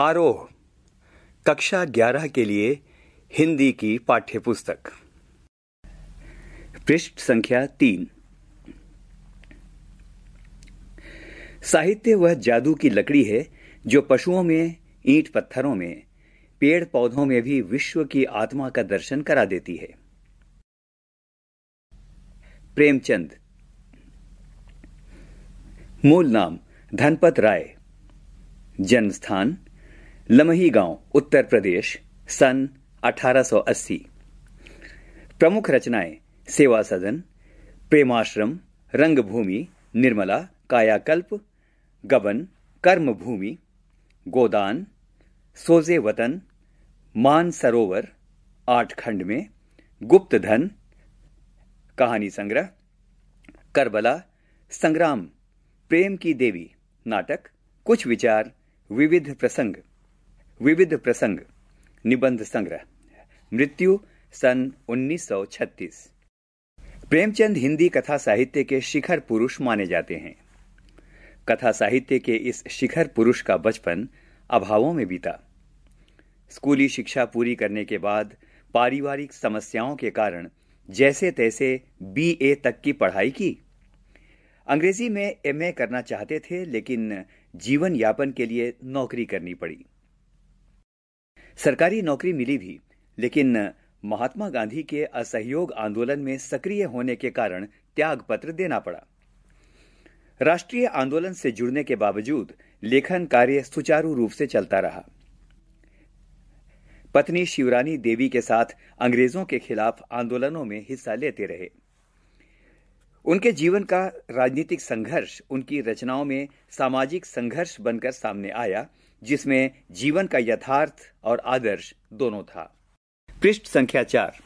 आरोह कक्षा ग्यारह के लिए हिंदी की पाठ्य पुस्तक पृष्ठ संख्या तीन साहित्य वह जादू की लकड़ी है जो पशुओं में ईंट पत्थरों में पेड़ पौधों में भी विश्व की आत्मा का दर्शन करा देती है प्रेमचंद मूल नाम धनपत राय जन्म स्थान लमही गांव उत्तर प्रदेश सन 1880 प्रमुख रचनाएं सेवा सदन प्रेमाश्रम रंगभूमि निर्मला कायाकल्प गबन कर्मभूमि गोदान सोजे वतन मान सरोवर आठ खंड में गुप्त धन कहानी संग्रह करबला संग्राम प्रेम की देवी नाटक कुछ विचार विविध प्रसंग विविध प्रसंग निबंध संग्रह मृत्यु सन 1936 प्रेमचंद हिंदी कथा साहित्य के शिखर पुरुष माने जाते हैं कथा साहित्य के इस शिखर पुरुष का बचपन अभावों में बीता स्कूली शिक्षा पूरी करने के बाद पारिवारिक समस्याओं के कारण जैसे तैसे बीए तक की पढ़ाई की अंग्रेजी में एमए करना चाहते थे लेकिन जीवन यापन के लिए नौकरी करनी पड़ी सरकारी नौकरी मिली भी लेकिन महात्मा गांधी के असहयोग आंदोलन में सक्रिय होने के कारण त्याग पत्र देना पड़ा राष्ट्रीय आंदोलन से जुड़ने के बावजूद लेखन कार्य सुचारू रूप से चलता रहा पत्नी शिवरानी देवी के साथ अंग्रेजों के खिलाफ आंदोलनों में हिस्सा लेते रहे उनके जीवन का राजनीतिक संघर्ष उनकी रचनाओं में सामाजिक संघर्ष बनकर सामने आया जिसमें जीवन का यथार्थ और आदर्श दोनों था पृष्ठ संख्या चार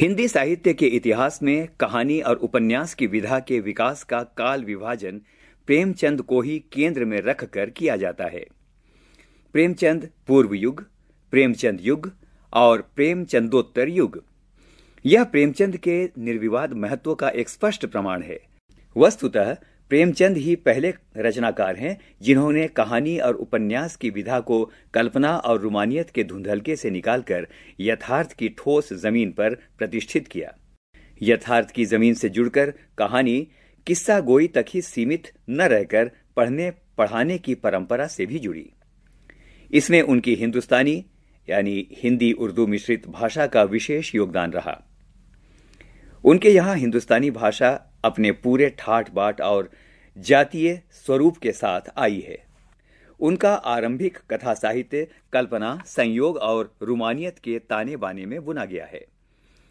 हिंदी साहित्य के इतिहास में कहानी और उपन्यास की विधा के विकास का काल विभाजन प्रेमचंद को ही केंद्र में रखकर किया जाता है प्रेमचंद पूर्व युग प्रेमचंद युग और प्रेमचंदोत्तर युग यह प्रेमचंद के निर्विवाद महत्व का एक स्पष्ट प्रमाण है वस्तुतः प्रेमचंद ही पहले रचनाकार हैं जिन्होंने कहानी और उपन्यास की विधा को कल्पना और रुमानियत के धुंधलके से निकालकर यथार्थ की ठोस जमीन पर प्रतिष्ठित किया यथार्थ की जमीन से जुड़कर कहानी किस्सा गोई तक ही सीमित न रहकर पढ़ने पढ़ाने की परंपरा से भी जुड़ी इसमें उनकी हिंदुस्तानी यानी हिंदी उर्दू मिश्रित भाषा का विशेष योगदान रहा उनके यहां हिंदुस्तानी भाषा अपने पूरे ठाठ बाट और जातीय स्वरूप के साथ आई है उनका आरंभिक कथा साहित्य कल्पना संयोग और रुमानियत के ताने बाने में बुना गया है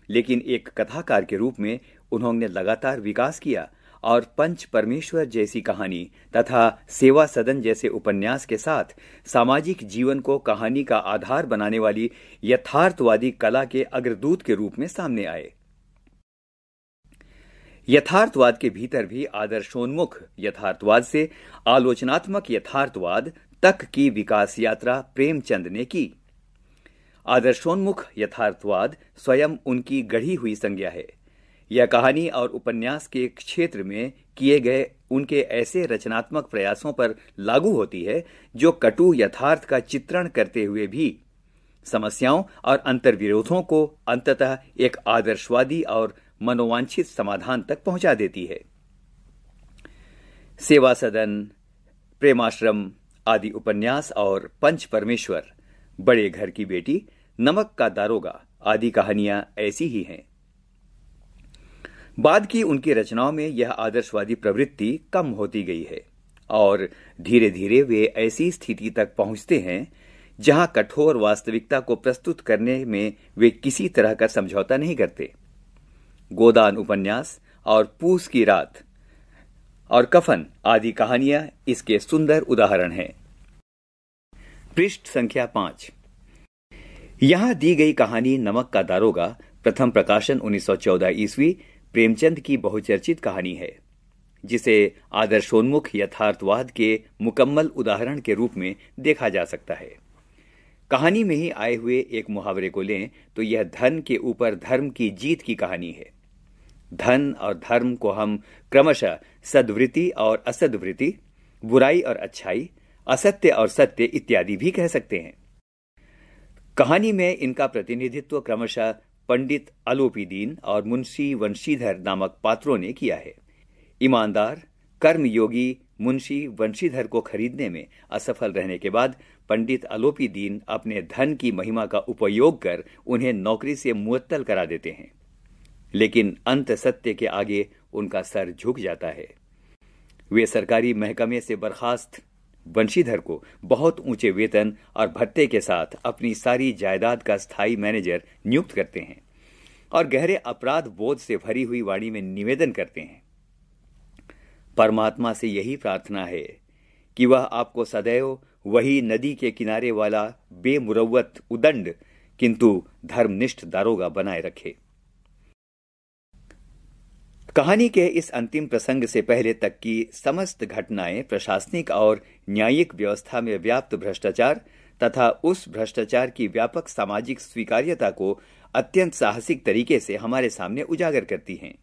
लेकिन एक कथाकार के रूप में उन्होंने लगातार विकास किया और पंच परमेश्वर जैसी कहानी तथा सेवा सदन जैसे उपन्यास के साथ सामाजिक जीवन को कहानी का आधार बनाने वाली यथार्थवादी कला के अग्रदूत के रूप में सामने आए यथार्थवाद के भीतर भी आदर्शोन्मुख यथार्थवाद से आलोचनात्मक यथार्थवाद तक की विकास यात्रा प्रेमचंद ने की आदर्शोन्मुख यथार्थवाद स्वयं उनकी गढ़ी हुई संज्ञा है यह कहानी और उपन्यास के क्षेत्र में किए गए उनके ऐसे रचनात्मक प्रयासों पर लागू होती है जो कटु यथार्थ का चित्रण करते हुए भी समस्याओं और अंतर्विरोधों को अंततः एक आदर्शवादी और मनोवांछित समाधान तक पहुंचा देती है सेवा सदन प्रेमाश्रम आदि उपन्यास और पंच परमेश्वर बड़े घर की बेटी नमक का दारोगा आदि कहानियां ऐसी ही हैं बाद की उनकी रचनाओं में यह आदर्शवादी प्रवृत्ति कम होती गई है और धीरे धीरे वे ऐसी स्थिति तक पहुंचते हैं जहां कठोर वास्तविकता को प्रस्तुत करने में वे किसी तरह का समझौता नहीं करते गोदान उपन्यास और पूस की रात और कफन आदि कहानियां इसके सुंदर उदाहरण हैं पृष्ठ संख्या पांच यहां दी गई कहानी नमक का दारोगा प्रथम प्रकाशन 1914 ईस्वी प्रेमचंद की बहुचर्चित कहानी है जिसे आदर्शोन्मुख यथार्थवाद के मुकम्मल उदाहरण के रूप में देखा जा सकता है कहानी में ही आए हुए एक मुहावरे को लें तो यह धन के ऊपर धर्म की जीत की कहानी है धन और धर्म को हम क्रमशः सद्वृत्ति और असद्वृत्ति बुराई और अच्छाई असत्य और सत्य इत्यादि भी कह सकते हैं कहानी में इनका प्रतिनिधित्व क्रमशः पंडित अलोपीदीन और मुंशी वंशीधर नामक पात्रों ने किया है ईमानदार कर्मयोगी मुंशी वंशीधर को खरीदने में असफल रहने के बाद पंडित आलोपी दीन अपने धन की महिमा का उपयोग कर उन्हें नौकरी से मुअत्तल करा देते हैं लेकिन अंत सत्य के आगे उनका सर झुक जाता है वे सरकारी महकमे से बर्खास्त वंशीधर को बहुत ऊंचे वेतन और भत्ते के साथ अपनी सारी जायदाद का स्थायी मैनेजर नियुक्त करते हैं और गहरे अपराध बोध से भरी हुई वाणी में निवेदन करते हैं परमात्मा से यही प्रार्थना है कि वह आपको सदैव वही नदी के किनारे वाला बेमुरवत उदंड किंतु धर्मनिष्ठ दारोगा बनाए रखे कहानी के इस अंतिम प्रसंग से पहले तक की समस्त घटनाएं प्रशासनिक और न्यायिक व्यवस्था में व्याप्त भ्रष्टाचार तथा उस भ्रष्टाचार की व्यापक सामाजिक स्वीकार्यता को अत्यंत साहसिक तरीके से हमारे सामने उजागर करती हैं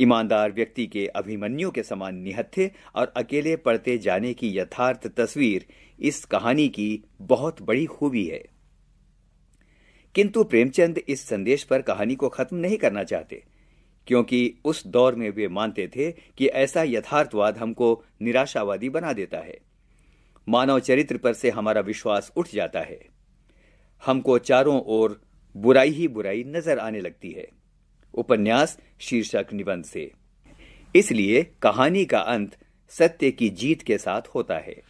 ईमानदार व्यक्ति के अभिमन्यु के समान निहत्थे और अकेले पड़ते जाने की यथार्थ तस्वीर इस कहानी की बहुत बड़ी खूबी है किंतु प्रेमचंद इस संदेश पर कहानी को खत्म नहीं करना चाहते क्योंकि उस दौर में वे मानते थे कि ऐसा यथार्थवाद हमको निराशावादी बना देता है मानव चरित्र पर से हमारा विश्वास उठ जाता है हमको चारों ओर बुराई ही बुराई नजर आने लगती है उपन्यास शीर्षक निबंध से इसलिए कहानी का अंत सत्य की जीत के साथ होता है